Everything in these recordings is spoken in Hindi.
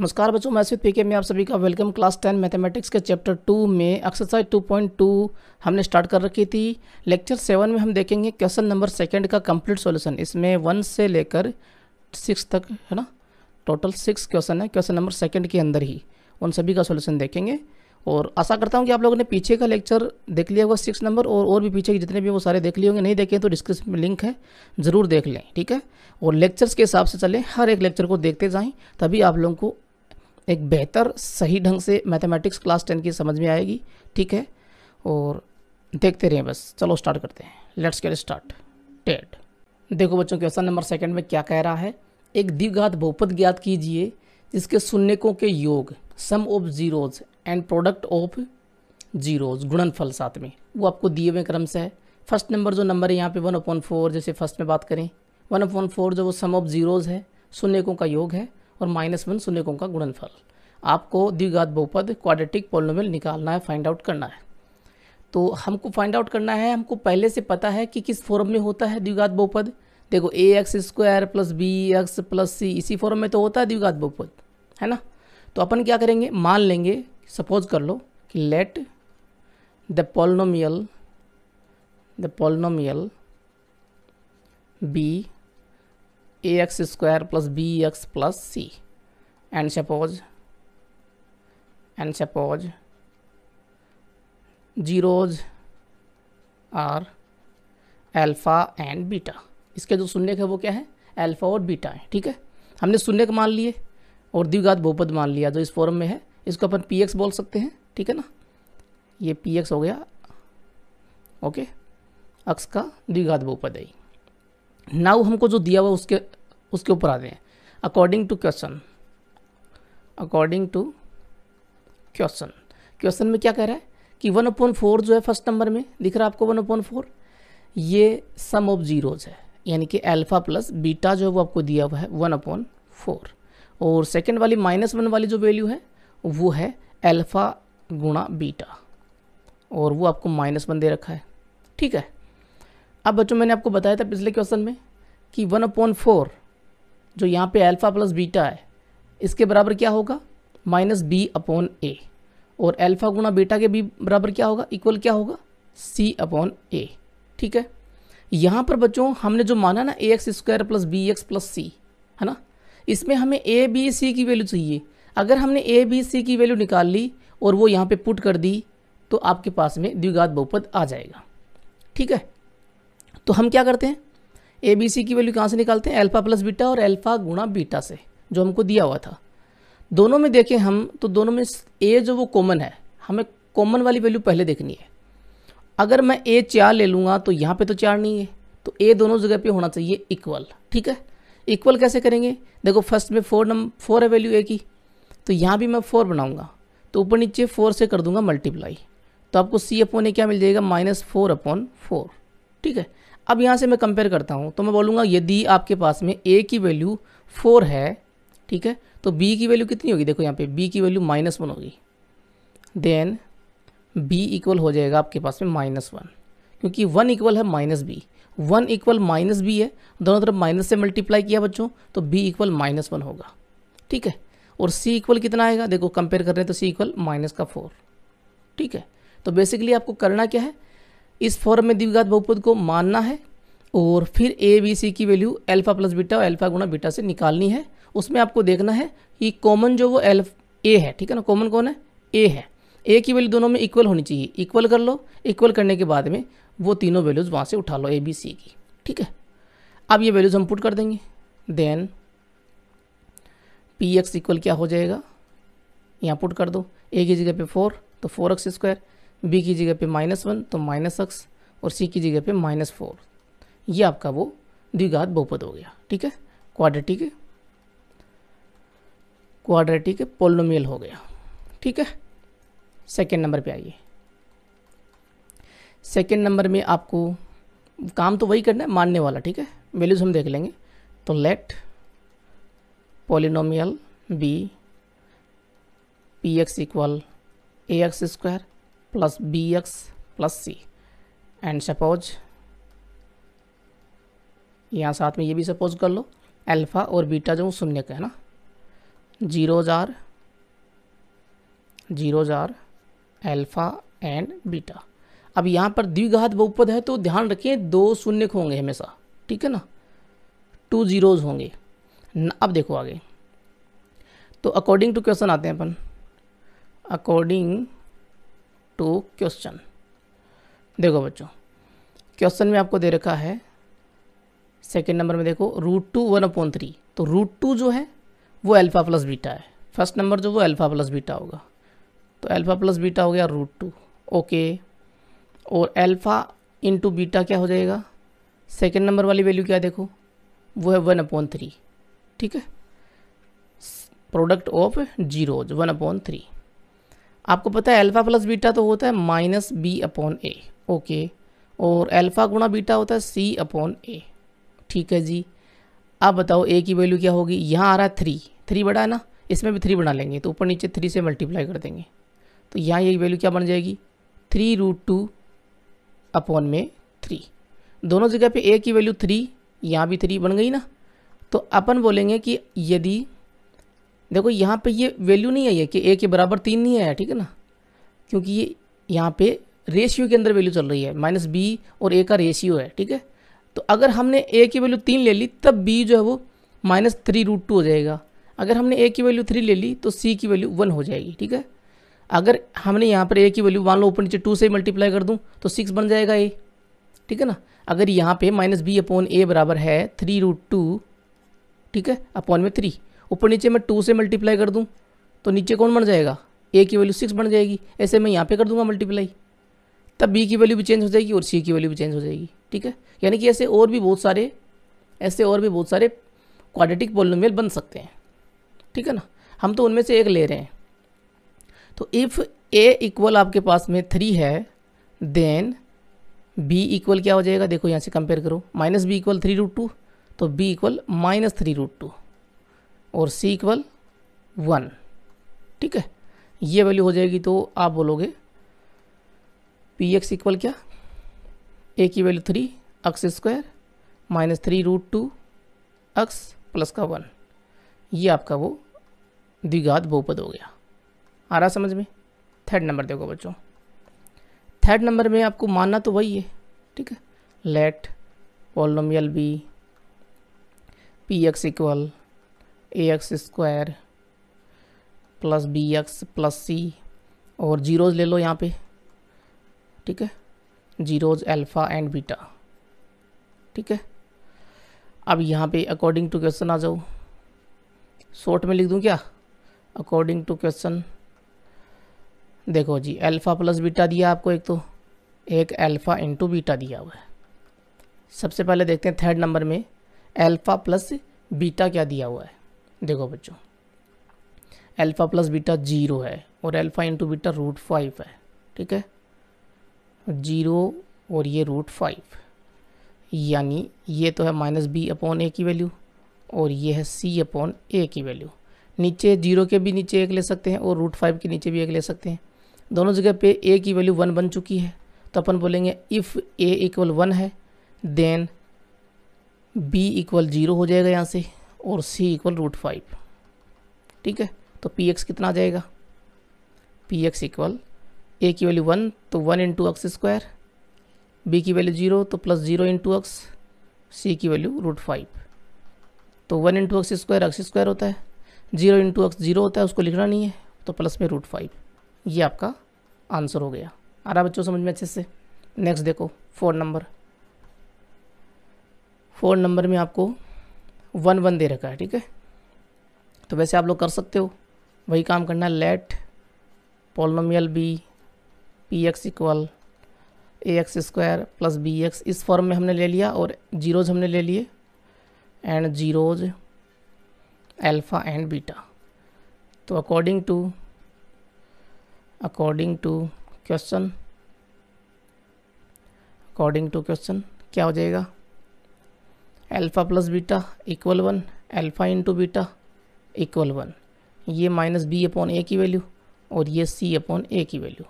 नमस्कार बच्चों मैं पी पीके में आप सभी का वेलकम क्लास टेन मैथमेटिक्स के चैप्टर टू में एक्सरसाइज टू पॉइंट टू हमने स्टार्ट कर रखी थी लेक्चर सेवन में हम देखेंगे क्वेश्चन नंबर सेकंड का कंप्लीट सॉल्यूशन इसमें वन से लेकर सिक्स तक है ना टोटल सिक्स क्वेश्चन है क्वेश्चन नंबर सेकेंड के अंदर ही उन सभी का सोल्यूशन देखेंगे और आशा करता हूँ कि आप लोगों ने पीछे का लेक्चर देख लिया होगा सिक्स नंबर और और भी पीछे के जितने भी वो सारे देख लिए होंगे नहीं देखें तो डिस्क्रिप्शन में लिंक है ज़रूर देख लें ठीक है और लेक्चर्स के हिसाब से चलें हर एक लेक्चर को देखते जाएं तभी आप लोगों को एक बेहतर सही ढंग से मैथमेटिक्स क्लास टेन की समझ में आएगी ठीक है और देखते रहें बस चलो स्टार्ट करते हैं लेट्स कैर स्टार्ट टेट देखो बच्चों क्वेश्चन नंबर सेकंड में क्या कह रहा है एक द्विघात बहुपद ज्ञात कीजिए जिसके शून्यकों के योग sum of zeros and product of zeros गुणनफल साथ में वो आपको दिए हुए क्रम से है फर्स्ट नंबर जो नंबर है यहाँ पे वन अपॉन फोर जैसे फर्स्ट में बात करें वन अपॉन फोर जो वो सम ऑफ जीरोज है शून्यकों का योग है और माइनस वन शून्यकों का गुणनफल आपको द्विघात बहुपद क्वाड्रेटिक पॉलिनोमियल निकालना है फाइंड आउट करना है तो हमको फाइंड आउट करना है हमको पहले से पता है कि किस फॉर्म में होता है द्विघात बहुपद देखो a x square plus B x plus c इसी फॉर्म में तो होता है द्विघात बहुपद है ना तो अपन क्या करेंगे मान लेंगे सपोज कर लो कि let the polynomial the polynomial be a x square plus B x plus c and suppose and suppose zeros are alpha and beta इसके जो शून्य है वो क्या है अल्फ़ा और बीटा है ठीक है हमने शून्य मान लिए और द्विघात बहुपद मान लिया जो इस फॉर्म में है इसको अपन पी एक्स बोल सकते हैं ठीक है ना ये पी एक्स हो गया ओके अक्स का द्विघात बहुपद है नाउ हमको जो दिया हुआ उसके उसके ऊपर आते हैं according to question according to question question में क्या कह रहा है कि वन अपॉन फोर जो है फर्स्ट नंबर में दिख रहा है आपको वन अपॉन फोर ये सम ऑफ जीरोज है यानी कि अल्फा प्लस बीटा जो है वो आपको दिया हुआ है वन अपॉन फोर और सेकेंड वाली माइनस वन वाली जो वैल्यू है वो है एल्फा गुणा बीटा और वो आपको माइनस वन दे रखा है ठीक है अब बच्चों मैंने आपको बताया था पिछले क्वेश्चन में कि वन अपॉन फोर जो यहाँ पे अल्फ़ा प्लस बीटा है इसके बराबर क्या होगा माइनस बी अपॉन ए और अल्फ़ा गुणा बीटा के बी बराबर क्या होगा इक्वल क्या होगा सी अपॉन ए ठीक है यहाँ पर बच्चों हमने जो माना ना ए x square plus B x plus c है ना इसमें हमें ए बी सी की वैल्यू चाहिए अगर हमने ए बी सी की वैल्यू निकाल ली और वो यहाँ पे पुट कर दी तो आपके पास में द्विघात बहुपद आ जाएगा ठीक है तो हम क्या करते हैं ए बी सी की वैल्यू कहाँ से निकालते हैं अल्फ़ा प्लस बीटा और अल्फ़ा गुणा बीटा से जो हमको दिया हुआ था दोनों में देखें हम तो दोनों में ए जो वो कॉमन है हमें कॉमन वाली वैल्यू पहले देखनी है अगर मैं ए चार ले लूँगा तो यहाँ पे तो चार नहीं है तो ए दोनों जगह पे होना चाहिए इक्वल ठीक है इक्वल कैसे करेंगे देखो फर्स्ट में फोर नम फोर है वैल्यू ए की तो यहाँ भी मैं फोर बनाऊँगा तो ऊपर नीचे फोर से कर दूंगा मल्टीप्लाई तो आपको सी अपोन ए क्या मिल जाएगा माइनस फोर अपॉन फोर ठीक है अब यहाँ से मैं कंपेयर करता हूँ तो मैं बोलूँगा यदि आपके पास में ए की वैल्यू फोर है ठीक है तो बी की वैल्यू कितनी होगी देखो यहाँ पे बी की वैल्यू माइनस वन होगी देन बी इक्वल हो जाएगा आपके पास में माइनस वन क्योंकि वन इक्वल है minus b one equal minus b है दोनों तरफ माइनस से मल्टीप्लाई किया बच्चों तो बी इक्वल माइनस वन होगा ठीक है और सी इक्वल कितना आएगा देखो कंपेयर कर रहे हैं तो सी इक्वल माइनस का फोर ठीक है तो बेसिकली आपको करना क्या है इस फॉर्म में द्विघात बहुपद को मानना है और फिर ए बी सी की वैल्यू अल्फा प्लस बीटा और अल्फा गुना बीटा से निकालनी है उसमें आपको देखना है कि कॉमन जो वो एल्फ ए है ठीक है ना कॉमन कौन है ए है ए की वैल्यू दोनों में इक्वल होनी चाहिए इक्वल कर लो इक्वल करने के बाद में वो तीनों वैल्यूज़ वहाँ से उठा लो ए बी सी की ठीक है अब ये वैल्यूज़ हम पुट कर देंगे देन पी एक्स इक्वल क्या हो जाएगा यहाँ पुट कर दो ए की जगह पे फोर तो फोर एक्स स्क्वायर बी की जगह पे माइनस वन तो माइनस एक्स और सी की जगह पे माइनस फोर ये आपका वो द्विघात बहुपद हो गया ठीक है क्वाड्रेटिक क्वाड्रेटिक पोलोमियल हो गया ठीक है सेकेंड नंबर पे आइए सेकेंड नंबर में आपको काम तो वही करना है मानने वाला ठीक है वैल्यूज हम देख लेंगे तो let polynomial be p x equal a x square plus bx plus c and suppose यहाँ साथ में ये भी सपोज कर लो अल्फ़ा और बीटा जो शून्य का है ना जीरो जार जीरो जार अल्फ़ा एंड बीटा अब यहाँ पर द्विघात बहुपद है तो ध्यान रखिए दो शून्य होंगे हमेशा ठीक है ना टू जीरोज होंगे अब देखो आगे तो अकॉर्डिंग टू क्वेश्चन आते हैं अपन अकॉर्डिंग टू क्वेश्चन देखो बच्चों क्वेश्चन में आपको दे रखा है सेकेंड नंबर में देखो root two one upon three तो रूट टू जो है वो अल्फ़ा प्लस बीटा है फर्स्ट नंबर जो वो अल्फ़ा प्लस बीटा होगा तो अल्फ़ा प्लस बीटा हो गया रूट टू ओके और अल्फ़ा इंटू बीटा क्या हो जाएगा सेकेंड नंबर वाली वैल्यू क्या देखो वो है वन अपॉन थ्री ठीक है product of zeros one upon three आपको पता है अल्फ़ा प्लस बीटा तो होता है minus b upon a okay और अल्फ़ा गुणा बीटा होता है सी अपॉन ए ठीक है जी अब बताओ ए की वैल्यू क्या होगी यहाँ आ रहा है थ्री थ्री बड़ा है ना इसमें भी थ्री बना लेंगे तो ऊपर नीचे थ्री से मल्टीप्लाई कर देंगे तो यहाँ ये वैल्यू क्या बन जाएगी थ्री रूट टू अपॉन में थ्री दोनों जगह पे ए की वैल्यू थ्री यहाँ भी थ्री बन गई ना तो अपन बोलेंगे कि यदि देखो यहाँ पे ये वैल्यू नहीं आई है कि ए के बराबर तीन नहीं आया ठीक है ना क्योंकि ये यहाँ पे रेशियो के अंदर वैल्यू चल रही है माइनस बी और ए का रेशियो है ठीक है तो अगर हमने ए की वैल्यू तीन ले ली तब बी जो है वो माइनस थ्री रूट टू हो जाएगा अगर हमने ए की वैल्यू थ्री ले ली तो सी की वैल्यू वन हो जाएगी ठीक है अगर हमने यहाँ पर ए की वैल्यू मान लो ऊपर नीचे टू से मल्टीप्लाई कर दूँ तो सिक्स बन जाएगा ए ठीक है ना अगर यहाँ पर माइनस बी अपॉन ए बराबर है थ्री रूट टू ठीक है अपॉन में थ्री ऊपर नीचे मैं टू से मल्टीप्लाई कर दूँ तो नीचे कौन बन जाएगा ए की वैल्यू सिक्स बन जाएगी ऐसे मैं यहाँ पे कर दूंगा मल्टीप्लाई तब बी की वैल्यू भी चेंज हो जाएगी और सी की वैल्यू भी चेंज हो जाएगी ठीक है यानी कि ऐसे और भी बहुत सारे ऐसे और भी बहुत सारे क्वाड्रेटिक पॉलिनोमियल बन सकते हैं ठीक है ना हम तो उनमें से एक ले रहे हैं तो इफ़ ए इक्वल आपके पास में थ्री है देन बी इक्वल क्या हो जाएगा देखो यहाँ से कंपेयर करो minus b equal three root two तो b equal minus three root two और सी इक्वल वन ठीक है ये वैल्यू हो जाएगी तो आप बोलोगे पी एक्स इक्वल क्या ए की value three x square minus three root two x plus का वन ये आपका वो द्विघात बहुपद हो गया आ रहा समझ में थर्ड नंबर देखो बच्चों थर्ड नंबर में आपको मानना तो वही है ठीक है let polynomial be p x equal a x square plus B x plus c और जीरोज ले लो यहाँ पे ठीक है जीरोज अल्फ़ा एंड बीटा ठीक है अब यहाँ पे अकॉर्डिंग टू क्वेश्चन आ जाओ शॉर्ट में लिख दूँ क्या अकॉर्डिंग टू क्वेश्चन देखो जी अल्फ़ा प्लस बीटा दिया आपको एक तो एक अल्फ़ा इंटू बीटा दिया हुआ है सबसे पहले देखते हैं थर्ड नंबर में अल्फ़ा प्लस बीटा क्या दिया हुआ है देखो बच्चों अल्फा प्लस बीटा जीरो है और alpha into beta root five है ठीक है जीरो और ये रूट फाइव यानी ये तो है माइनस बी अपॉन ए की वैल्यू और ये है सी अपॉन ए की वैल्यू नीचे जीरो के भी नीचे एक ले सकते हैं और रूट फाइव के नीचे भी एक ले सकते हैं दोनों जगह पे ए की वैल्यू वन बन चुकी है तो अपन बोलेंगे इफ़ ए इक्वल वन है देन बी इक्वल जीरो हो जाएगा यहाँ से और सी इक्वल रूट फाइव ठीक है तो पी एक्स कितना आ जाएगा पी एक्स इक्वल ए की वैल्यू वन तो one into x square B की वैल्यू जीरो तो प्लस जीरो इंटू एक्स सी की वैल्यू रूट फाइव तो one into x square x square होता है जीरो इंटू एक्स जीरो होता है उसको लिखना नहीं है तो प्लस में रूट फाइव ये आपका आंसर हो गया आ रहा बच्चों समझ में अच्छे से नेक्स्ट देखो फोर नंबर फोर नंबर में आपको वन वन दे रखा है ठीक है तो वैसे आप लोग कर सकते हो वही काम करना है let polynomial be p x equal a x square plus B x इस फॉर्म में हमने ले लिया और जीरोज हमने ले लिए and zeros alpha and beta तो according to according to question according to question क्या हो जाएगा alpha plus beta equal one alpha into beta equal one ये माइनस बी अपॉन ए की वैल्यू और ये सी अपॉन ए की वैल्यू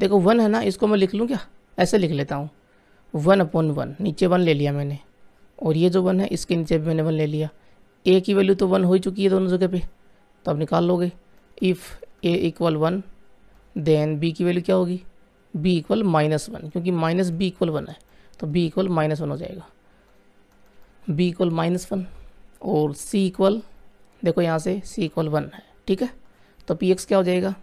देखो वन है ना इसको मैं लिख लूँ क्या ऐसे लिख लेता हूँ वन अपॉन वन नीचे वन ले लिया मैंने और ये जो वन है इसके नीचे भी मैंने वन ले लिया ए की वैल्यू तो वन हो ही चुकी है दोनों जगह पे तो अब निकाल लोगे if a equal one then b की वैल्यू क्या होगी बी इक्वल माइनस वन क्योंकि माइनस बी इक्वल वन है तो बी इक्वल माइनस वन हो जाएगा बी इक्वल माइनस वन और सी इक्वल देखो यहाँ से सी इक्वल वन है ठीक है तो पी एक्स क्या हो जाएगा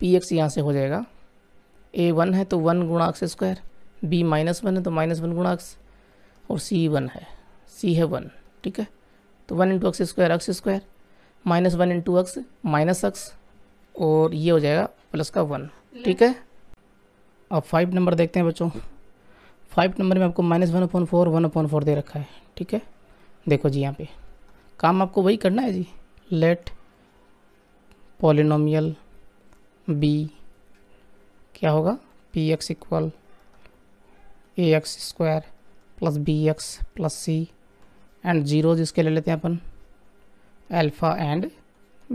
पी एक्स यहाँ से हो जाएगा ए वन है तो वन गुणा x square b minus one है तो माइनस वन गुणा एक्स और सी वन है सी है वन ठीक है तो one into x square x square minus one into x minus x और ये हो जाएगा प्लस का वन ठीक है अब फाइव नंबर देखते हैं बच्चों फाइव नंबर में आपको minus one point four one point four दे रखा है ठीक है देखो जी यहाँ पे काम आपको वही करना है जी लेट पॉलिनोमियल बी क्या होगा p x equal a x square plus B x plus c and zero जिसके ले लेते हैं अपन अल्फा एंड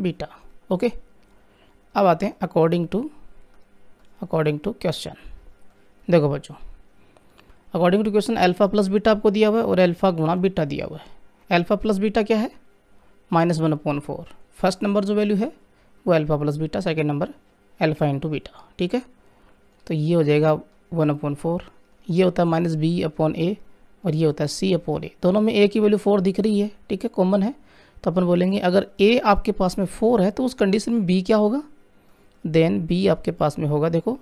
बीटा ओके अब आते हैं according to according to question देखो बच्चों according to question alpha plus beta आपको दिया हुआ है और अल्फा गुणा बीटा दिया हुआ है अल्फा प्लस बीटा क्या है minus one upon four first number जो वैल्यू है वो alpha plus beta second number alpha into beta ठीक है तो ये हो जाएगा वन अपॉन फोर ये होता है माइनस बी अपॉन ए और ये होता है सी अपॉन ए दोनों में ए की वैल्यू फोर दिख रही है ठीक है कॉमन है तो अपन बोलेंगे अगर ए आपके पास में फोर है तो उस कंडीशन में बी क्या होगा देन बी आपके पास में होगा देखो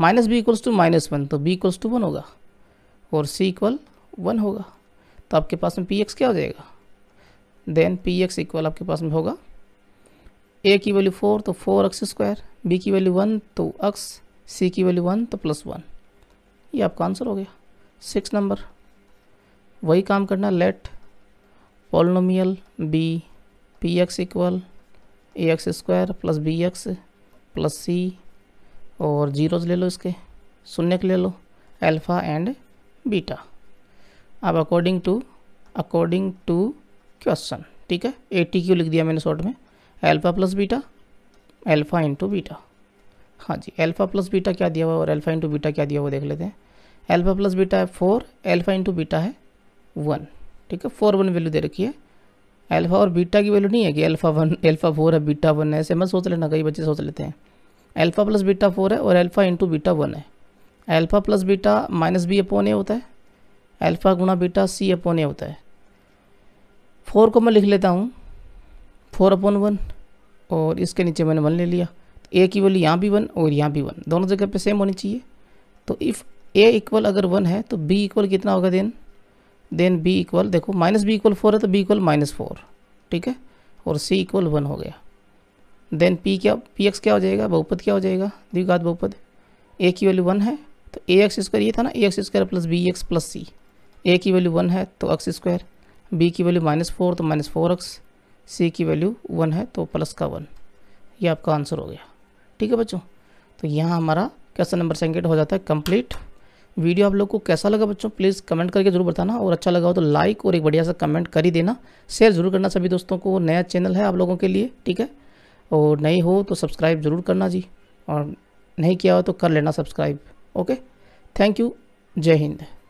minus b equals to minus one तो बी इक्वल्स टू वन होगा और सी इक्वल वन होगा तो आपके पास में पी एक्स क्या हो जाएगा देन पी एक्स इक्वल आपके पास में होगा ए की वैल्यू फोर तो फोर एक्स स्क्वायर बी की वैल्यू वन तो एक्स सी की वैल्यू वन तो प्लस वन ये आपका आंसर हो गया सिक्स नंबर वही काम करना let polynomial be p x equal a x square plus B x plus c और जीरोज ले लो इसके शून्य के ले लो अल्फा एंड बीटा अब according to according to question ठीक है ए टी क्यू लिख दिया मैंने शॉर्ट में alpha plus beta alpha into beta हाँ जी एल्फा प्लस बीटा क्या दिया हुआ और एल्फा इंटू बीटा क्या दिया हुआ देख लेते हैं एल्फा प्लस बीटा है फोर एल्फ़ा इंटू बीटा है वन ठीक है फोर वन वैल्यू दे रखी है एल्फा और बीटा की वैल्यू नहीं है कि अल्फ़ा वन एल्फा फोर है बीटा वन है ऐसे मैं सोच लेना कई बच्चे सोच लेते हैं एल्फा प्लस बीटा फोर है और एल्फा इंटू बीटा वन है alpha plus beta minus b upon a होता है अल्फ़ा गुणा बीटा सी अपोन ए होता है फोर को मैं लिख लेता हूँ फोर अपोन वन और इसके नीचे मैंने वन ले लिया ए की वैल्यू यहाँ भी वन और यहाँ भी वन दोनों जगह पे सेम होनी चाहिए तो इफ़ ए इक्वल अगर वन है तो बी इक्वल कितना होगा देन देन बी इक्वल देखो माइनस बी इक्वल फोर है तो बी इक्वल माइनस फोर ठीक है और सी इक्वल वन हो गया देन पी क्या पी एक्स क्या हो जाएगा बहुपद क्या हो जाएगा द्विघात बहुपद ए की वैल्यू वन है तो ए एक्स स्क्वायर ये था ना ए x square plus B x plus C A की वैल्यू वन है तो एक्स स्क्वायर बी की वैल्यू माइनस फोर तो माइनस फोर एक्स सी की वैल्यू वन है तो प्लस का वन ये आपका आंसर हो गया ठीक है बच्चों तो यहाँ हमारा क्वेश्चन नंबर सेकेंड हो जाता है कंप्लीट वीडियो आप लोग को कैसा लगा बच्चों प्लीज़ कमेंट करके जरूर बताना और अच्छा लगा हो तो लाइक और एक बढ़िया सा कमेंट कर ही देना शेयर जरूर करना सभी दोस्तों को नया चैनल है आप लोगों के लिए ठीक है और नहीं हो तो सब्सक्राइब जरूर करना जी और नहीं किया हो तो कर लेना subscribe okay thank you jai hind